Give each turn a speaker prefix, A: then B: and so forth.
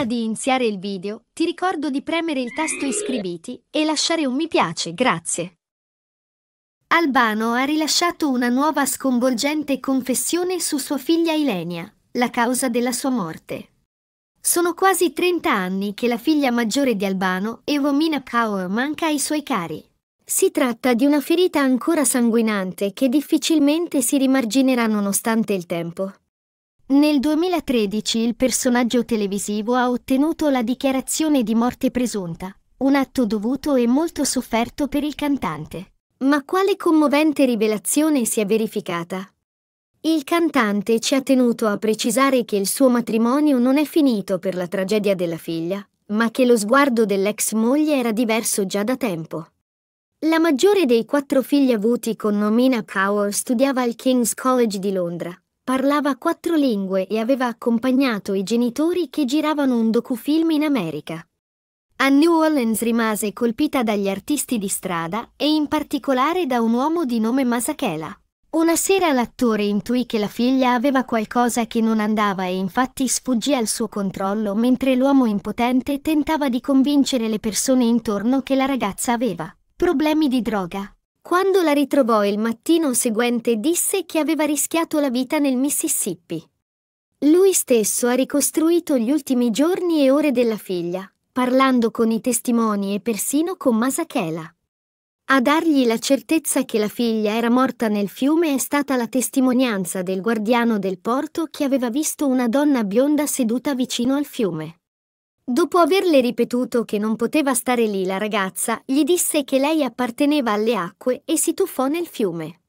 A: Prima di iniziare il video, ti ricordo di premere il tasto iscriviti e lasciare un mi piace, grazie. Albano ha rilasciato una nuova sconvolgente confessione su sua figlia Ilenia, la causa della sua morte. Sono quasi 30 anni che la figlia maggiore di Albano, Evomina Power, manca ai suoi cari. Si tratta di una ferita ancora sanguinante che difficilmente si rimarginerà nonostante il tempo. Nel 2013 il personaggio televisivo ha ottenuto la dichiarazione di morte presunta, un atto dovuto e molto sofferto per il cantante. Ma quale commovente rivelazione si è verificata? Il cantante ci ha tenuto a precisare che il suo matrimonio non è finito per la tragedia della figlia, ma che lo sguardo dell'ex moglie era diverso già da tempo. La maggiore dei quattro figli avuti con Nomina Power studiava al King's College di Londra, parlava quattro lingue e aveva accompagnato i genitori che giravano un docufilm in America. A New Orleans rimase colpita dagli artisti di strada e in particolare da un uomo di nome Masakela. Una sera l'attore intuì che la figlia aveva qualcosa che non andava e infatti sfuggì al suo controllo mentre l'uomo impotente tentava di convincere le persone intorno che la ragazza aveva problemi di droga. Quando la ritrovò il mattino seguente disse che aveva rischiato la vita nel Mississippi. Lui stesso ha ricostruito gli ultimi giorni e ore della figlia, parlando con i testimoni e persino con Masachela. A dargli la certezza che la figlia era morta nel fiume è stata la testimonianza del guardiano del porto che aveva visto una donna bionda seduta vicino al fiume. Dopo averle ripetuto che non poteva stare lì la ragazza, gli disse che lei apparteneva alle acque e si tuffò nel fiume.